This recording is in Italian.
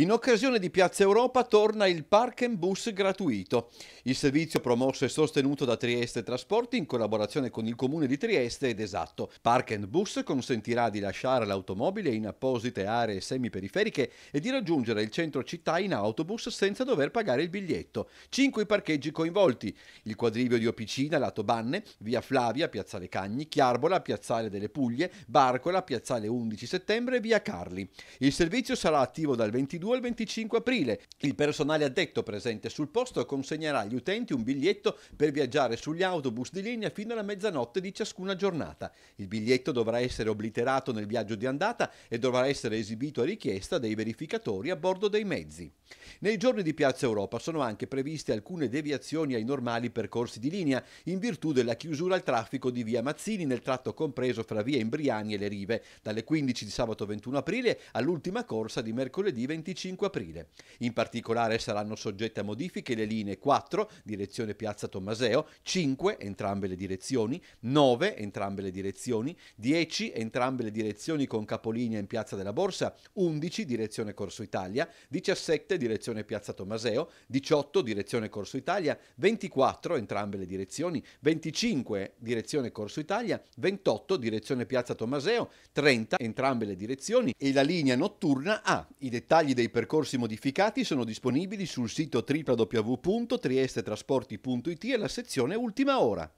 In occasione di Piazza Europa torna il Park and Bus gratuito. Il servizio promosso e sostenuto da Trieste Trasporti in collaborazione con il Comune di Trieste ed esatto. Park and Bus consentirà di lasciare l'automobile in apposite aree semiperiferiche e di raggiungere il centro città in autobus senza dover pagare il biglietto. Cinque parcheggi coinvolti. Il quadrivio di Opicina, lato Banne, via Flavia, piazzale Cagni, Chiarbola, piazzale delle Puglie, Barcola, piazzale 11 settembre e via Carli. Il servizio sarà attivo dal 22 22 al 25 aprile. Il personale addetto presente sul posto consegnerà agli utenti un biglietto per viaggiare sugli autobus di linea fino alla mezzanotte di ciascuna giornata. Il biglietto dovrà essere obliterato nel viaggio di andata e dovrà essere esibito a richiesta dei verificatori a bordo dei mezzi. Nei giorni di Piazza Europa sono anche previste alcune deviazioni ai normali percorsi di linea in virtù della chiusura al traffico di via Mazzini nel tratto compreso fra via Imbriani e le Rive, dalle 15 di sabato 21 aprile all'ultima corsa di mercoledì 25 aprile. In particolare saranno soggette a modifiche le linee 4, direzione Piazza Tommaseo, 5, entrambe le direzioni, 9, entrambe le direzioni, 10, entrambe le direzioni con capolinea in Piazza della Borsa, 11, direzione Corso Italia, 17, direzione Piazza Tomaseo, 18 direzione Corso Italia, 24 entrambe le direzioni, 25 direzione Corso Italia, 28 direzione Piazza Tomaseo, 30 entrambe le direzioni e la linea notturna A. I dettagli dei percorsi modificati sono disponibili sul sito www.triestetrasporti.it e la sezione Ultima Ora.